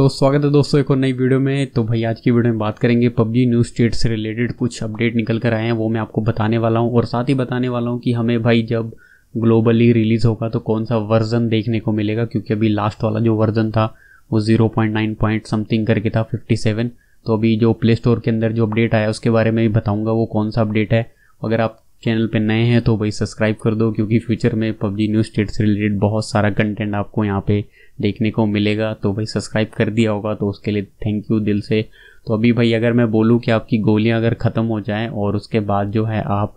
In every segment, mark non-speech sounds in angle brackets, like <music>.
तो स्वागत है दोस्तों एक और नई वीडियो में तो भाई आज की वीडियो में बात करेंगे पबजी न्यू स्टेट से रिलेटेड कुछ अपडेट निकल कर आए हैं वो मैं आपको बताने वाला हूँ और साथ ही बताने वाला हूँ कि हमें भाई जब ग्लोबली रिलीज़ होगा तो कौन सा वर्जन देखने को मिलेगा क्योंकि अभी लास्ट वाला जो वर्जन था वो zero point nine point something करके था फिफ्टी सेवन तो अभी जो प्ले स्टोर के अंदर जो अपडेट आया उसके बारे में भी बताऊँगा वो कौन सा अपडेट है अगर आप चैनल पे नए हैं तो भाई सब्सक्राइब कर दो क्योंकि फ्यूचर में पबजी न्यू स्टेट से रिलेटेड बहुत सारा कंटेंट आपको यहाँ पे देखने को मिलेगा तो भाई सब्सक्राइब कर दिया होगा तो उसके लिए थैंक यू दिल से तो अभी भाई अगर मैं बोलूँ कि आपकी गोलियाँ अगर ख़त्म हो जाएँ और उसके बाद जो है आप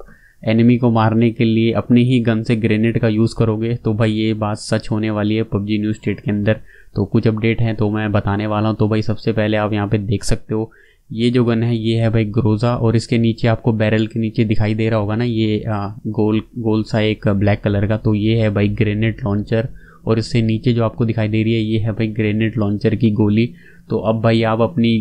एनिमी को मारने के लिए अपने ही गन से ग्रेनेड का यूज़ करोगे तो भाई ये बात सच होने वाली है पबजी न्यू स्टेट के अंदर तो कुछ अपडेट हैं तो मैं बताने वाला हूँ तो भाई सबसे पहले आप यहाँ पे देख सकते हो ये जो गन है ये है भाई ग्रोज़ा और इसके नीचे आपको बैरल के नीचे दिखाई दे रहा होगा ना ये आ, गोल गोल सा एक ब्लैक कलर का तो ये है भाई ग्रेनेड लॉन्चर और इससे नीचे जो आपको दिखाई दे रही है ये है भाई ग्रेनेड लॉन्चर की गोली तो अब भाई आप अपनी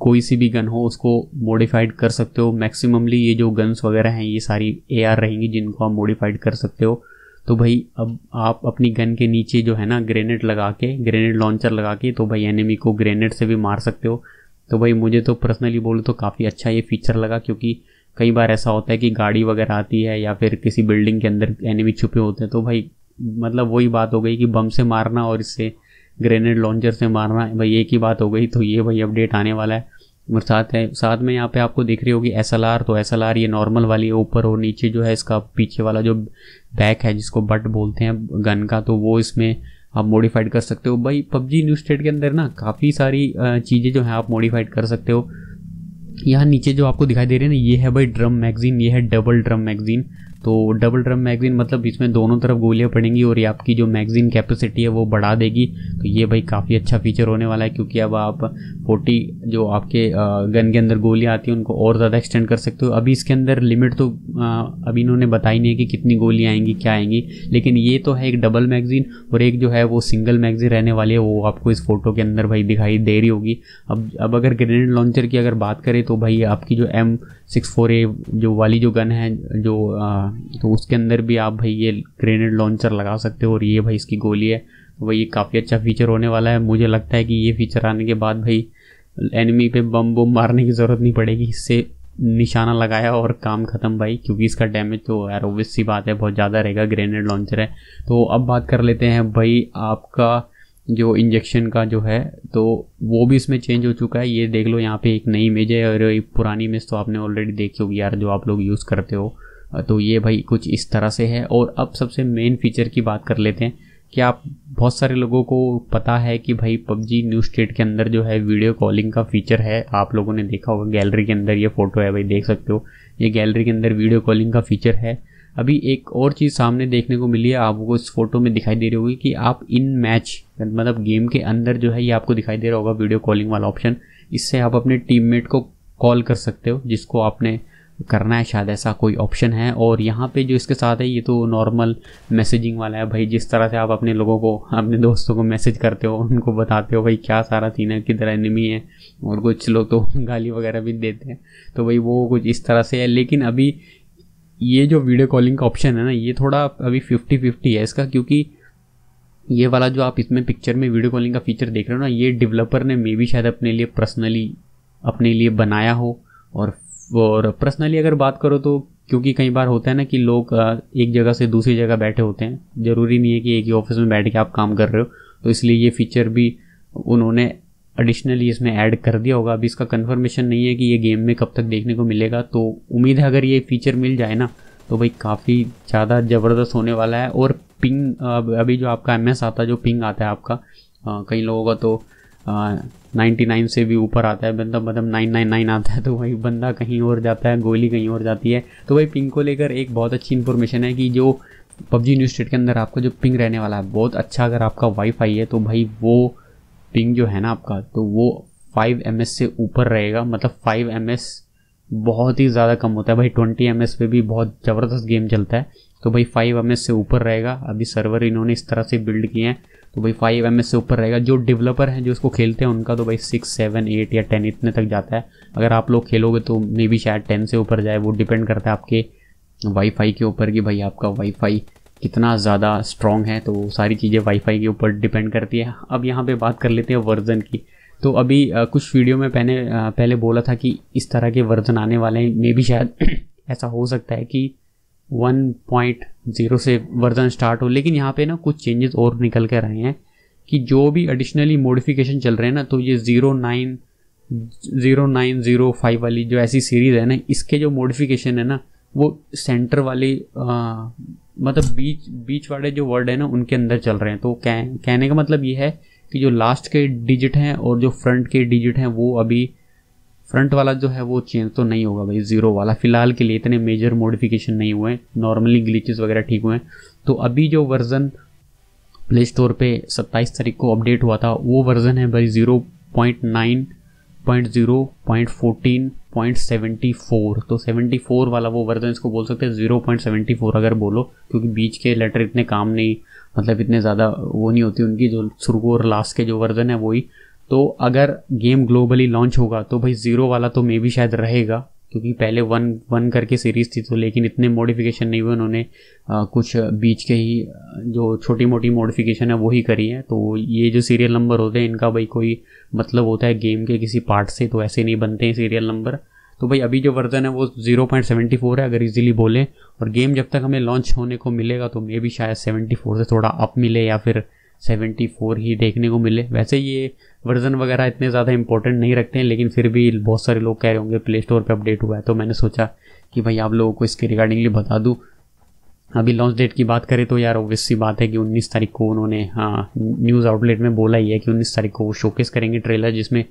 कोई सी भी गन हो उसको मॉडिफाइड कर सकते हो मैक्सिममली ये जो गन्स वगैरह हैं ये सारी ए रहेंगी जिनको आप मॉडिफाइड कर सकते हो तो भाई अब आप अपनी गन के नीचे जो है ना ग्रेनेड लगा के ग्रेनेड लॉन्चर लगा के तो भाई एनिमी को ग्रेनेड से भी मार सकते हो तो भाई मुझे तो पर्सनली बोले तो काफ़ी अच्छा ये फीचर लगा क्योंकि कई बार ऐसा होता है कि गाड़ी वगैरह आती है या फिर किसी बिल्डिंग के अंदर एनिमी छुपे होते हैं तो भाई मतलब वही बात हो गई कि बम से मारना और इससे ग्रेनेड लॉन्चर से मारना भाई एक ही बात हो गई तो ये भाई अपडेट आने वाला है और साथ है साथ में यहाँ पे आपको दिख रही होगी एस तो एस ये नॉर्मल वाली है ऊपर और नीचे जो है इसका पीछे वाला जो बैक है जिसको बट बोलते हैं गन का तो वो इसमें आप मॉडिफाइड कर सकते हो भाई पबजी न्यू स्टेट के अंदर ना काफ़ी सारी चीज़ें जो हैं आप मॉडिफाइड कर सकते हो यहाँ नीचे जो आपको दिखाई दे रही है ना ये है भाई ड्रम मैगजीन ये है डबल ड्रम मैगजीन तो डबल ड्रम मैगजीन मतलब इसमें दोनों तरफ गोलियाँ पड़ेंगी और ये आपकी जो मैगजीन कैपेसिटी है वो बढ़ा देगी तो ये भाई काफ़ी अच्छा फीचर होने वाला है क्योंकि अब आप फोर्टी जो आपके गन के अंदर गोलियाँ आती हैं उनको और ज़्यादा एक्सटेंड कर सकते हो अभी इसके अंदर लिमिट तो अभी इन्होंने बताई नहीं है कि कितनी गोलियाँ आएंगी क्या आएंगी लेकिन ये तो है एक डबल मैगजीन और एक जो है वो सिंगल मैगजीन रहने वाली है वो आपको इस फोटो के अंदर भाई दिखाई दे रही होगी अब अब अगर ग्रेनेड लॉन्चर की अगर बात करें तो भाई आपकी जो एम सिक्स फोर ए जो वाली जो गन है जो आ, तो उसके अंदर भी आप भाई ये ग्रेनेड लॉन्चर लगा सकते हो और ये भाई इसकी गोली है तो भाई ये काफ़ी अच्छा फीचर होने वाला है मुझे लगता है कि ये फीचर आने के बाद भाई एनिमी पे बम बम मारने की ज़रूरत नहीं पड़ेगी इससे निशाना लगाया और काम ख़त्म भाई क्योंकि इसका डैमेज तो यार ओबियस सी बात है बहुत ज़्यादा रहेगा ग्रेनेड लॉन्चर है तो अब बात कर लेते हैं भाई आपका जो इंजेक्शन का जो है तो वो भी इसमें चेंज हो चुका है ये देख लो यहाँ पे एक नई इमेज है और एक पुरानी इमेज तो आपने ऑलरेडी देखी होगी यार जो आप लोग यूज़ करते हो तो ये भाई कुछ इस तरह से है और अब सबसे मेन फीचर की बात कर लेते हैं कि आप बहुत सारे लोगों को पता है कि भाई पबजी न्यू स्टेट के अंदर जो है वीडियो कॉलिंग का फीचर है आप लोगों ने देखा होगा गैलरी के अंदर ये फ़ोटो है भाई देख सकते हो ये गैलरी के अंदर वीडियो कॉलिंग का फीचर है अभी एक और चीज़ सामने देखने को मिली है आपको इस फोटो में दिखाई दे रही होगी कि आप इन मैच मतलब गेम के अंदर जो है ये आपको दिखाई दे रहा होगा वीडियो कॉलिंग वाला ऑप्शन इससे आप अपने टीममेट को कॉल कर सकते हो जिसको आपने करना है शायद ऐसा कोई ऑप्शन है और यहाँ पे जो इसके साथ है ये तो नॉर्मल मैसेजिंग वाला है भाई जिस तरह से आप अपने लोगों को अपने दोस्तों को मैसेज करते हो उनको बताते हो भाई क्या सारा सीन है किधर एनिमी है और कुछ लोग तो <laughs> गाली वगैरह भी देते हैं तो भाई वो कुछ इस तरह से है लेकिन अभी ये जो वीडियो कॉलिंग का ऑप्शन है ना ये थोड़ा अभी फिफ्टी फिफ्टी है इसका क्योंकि ये वाला जो आप इसमें पिक्चर में वीडियो कॉलिंग का फीचर देख रहे हो ना ये डेवलपर ने मे भी शायद अपने लिए पर्सनली अपने लिए बनाया हो और और पर्सनली अगर बात करो तो क्योंकि कई बार होता है ना कि लोग एक जगह से दूसरी जगह बैठे होते हैं ज़रूरी नहीं है कि एक ही ऑफिस में बैठ के आप काम कर रहे हो तो इसलिए ये फीचर भी उन्होंने एडिशनली इसमें ऐड कर दिया होगा अभी इसका कन्फर्मेशन नहीं है कि ये गेम में कब तक देखने को मिलेगा तो उम्मीद है अगर ये फीचर मिल जाए ना तो भाई काफ़ी ज़्यादा ज़बरदस्त होने वाला है और पिंग अभी जो आपका एम आता है जो पिंग आता है आपका कई लोगों का तो नाइन्टी नाइन से भी ऊपर आता है बंदा मतलब नाइन नाइन नाइन आता है तो वही बंदा कहीं और जाता है गोली कहीं और जाती है तो भाई पिंग को लेकर एक बहुत अच्छी इन्फॉर्मेशन है कि जो पबजी न्यू स्टेट के अंदर आपका जो पिंग रहने वाला है बहुत अच्छा अगर आपका वाईफाई है तो भाई वो पिंग जो है ना आपका तो वो फाइव एम से ऊपर रहेगा मतलब फाइव एम बहुत ही ज़्यादा कम होता है भाई ट्वेंटी एम पे भी बहुत ज़बरदस्त गेम चलता है तो भाई फाइव एम से ऊपर रहेगा अभी सर्वर इन्होंने इस तरह से बिल्ड किए हैं तो भाई फाइव एम से ऊपर रहेगा जो डेवलपर हैं जो इसको खेलते हैं उनका तो भाई सिक्स सेवन एट या टेन इतने तक जाता है अगर आप लोग खेलोगे तो मे बी शायद टेन से ऊपर जाए वो डिपेंड करता है आपके वाईफाई के ऊपर कि भाई आपका वाईफाई कितना ज़्यादा स्ट्रॉन्ग है तो सारी चीज़ें वाईफाई के ऊपर डिपेंड करती है अब यहाँ पे बात कर लेते हैं वर्जन की तो अभी कुछ वीडियो में पहले पहले बोला था कि इस तरह के वर्जन आने वाले हैं मे भी शायद <clears throat> ऐसा हो सकता है कि पॉइंट ज़ीरो से वर्जन स्टार्ट हो लेकिन यहाँ पे ना कुछ चेंजेस और निकल कर आए हैं कि जो भी एडिशनली मॉडिफिकेशन चल रहे हैं ना तो ये zero nine zero nine zero five वाली जो ऐसी सीरीज़ है ना इसके जो मॉडिफिकेशन है ना वो सेंटर वाली मतलब बीच बीच वाले जो वर्ड है ना उनके अंदर चल रहे हैं तो कह, कहने का मतलब ये है कि जो लास्ट के डिजिट हैं और जो फ्रंट के डिजिट हैं वो अभी फ्रंट वाला जो है वो चेंज तो नहीं होगा भाई जीरो वाला फिलहाल के लिए इतने मेजर मॉडिफिकेशन नहीं हुए नॉर्मली ग्लीचेस वगैरह ठीक हुए हैं तो अभी जो वर्जन प्ले स्टोर पे 27 तारीख को अपडेट हुआ था वो वर्जन है भाई zero point nine point zero point fourteen point seventy four तो सेवेंटी फोर वाला वो वर्जन इसको बोल सकते हैं जीरो पॉइंट सेवेंटी फोर अगर बोलो क्योंकि बीच के लेटर इतने काम नहीं मतलब इतने ज़्यादा वो नहीं होती उनकी जो शुरू और लास्ट के जो वर्जन है वही तो अगर गेम ग्लोबली लॉन्च होगा तो भाई ज़ीरो वाला तो मे भी शायद रहेगा क्योंकि पहले वन वन करके सीरीज़ थी तो लेकिन इतने मॉडिफिकेशन नहीं हुए उन्होंने आ, कुछ बीच के ही जो छोटी मोटी मॉडिफिकेशन है वो ही करी है तो ये जो सीरियल नंबर होते हैं इनका भाई कोई मतलब होता है गेम के किसी पार्ट से तो ऐसे नहीं बनते हैं सीरियल नंबर तो भाई अभी जो वर्जन है वो जीरो है अगर ईजिली बोले और गेम जब तक हमें लॉन्च होने को मिलेगा तो मे भी शायद सेवेंटी से थोड़ा अप मिले या फिर सेवेंटी फोर ही देखने को मिले वैसे ये वर्जन वगैरह इतने ज़्यादा इंपॉर्टेंट नहीं रखते हैं लेकिन फिर भी बहुत सारे लोग कह रहे होंगे प्ले स्टोर पर अपडेट हुआ है तो मैंने सोचा कि भाई आप लोगों को इसके रिगार्डिंगली बता दूँ अभी लॉन्च डेट की बात करें तो यार सी बात है कि 19 तारीख को उन्होंने हाँ न्यूज़ आउटलेट में बोला ही है कि 19 तारीख को वो शोकेस करेंगे ट्रेलर जिसमें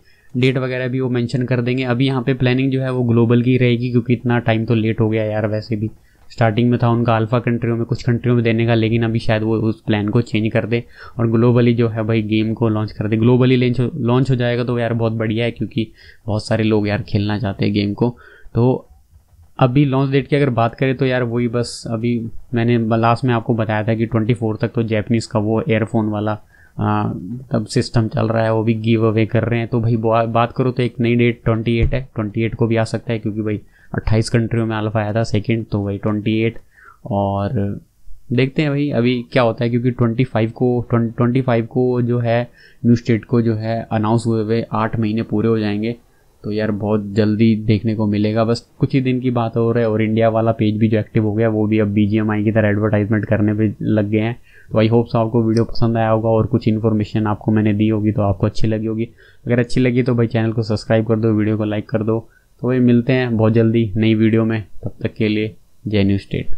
डेट वगैरह भी वो मेंशन कर देंगे अभी यहाँ पे प्लानिंग जो है वो ग्लोबल की रहेगी क्योंकि इतना टाइम तो लेट हो गया यार वैसे भी स्टार्टिंग में था उनका अल्फ़ा कंट्रियों में कुछ कंट्रियों में देने का लेकिन अभी शायद वो उस प्लान को चेंज कर दे और ग्लोबली जो है भाई गेम को लॉन्च कर दे ग्लोबली लॉन्च लॉन्च हो जाएगा तो यार बहुत बढ़िया है क्योंकि बहुत सारे लोग यार खेलना चाहते हैं गेम को तो अभी लॉन्च डेट की अगर बात करें तो यार वही बस अभी मैंने लास्ट में आपको बताया था कि ट्वेंटी फोर तक तो जैपनीज़ का वो एयरफोन वाला आ, तब सिस्टम चल रहा है वो भी गिव अवे कर रहे हैं तो भाई बात करो तो एक नई डेट ट्वेंटी एट है ट्वेंटी एट को भी आ सकता है क्योंकि भाई अट्ठाईस कंट्रियों में अल्फ़ा आया था सेकेंड तो वही ट्वेंटी एट और देखते हैं भाई अभी क्या होता है क्योंकि ट्वेंटी फाइव को ट्वेंटी फाइव को जो है न्यू स्टेट को जो है अनाउंस हुए हुए आठ महीने पूरे हो जाएंगे तो यार बहुत जल्दी देखने को मिलेगा बस कुछ ही दिन की बात हो रही है और इंडिया वाला पेज भी जो एक्टिव हो गया वो भी अब बी की तरह एडवर्टाइजमेंट करने पर लग गए हैं तो आई होप सो आपको वीडियो पसंद आया होगा और कुछ इन्फॉर्मेशन आपको मैंने दी होगी तो आपको अच्छी लगी होगी अगर अच्छी लगी तो भाई चैनल को सब्सक्राइब कर दो वीडियो को लाइक कर दो तो वही मिलते हैं बहुत जल्दी नई वीडियो में तब तक के लिए जय न्यू स्टेट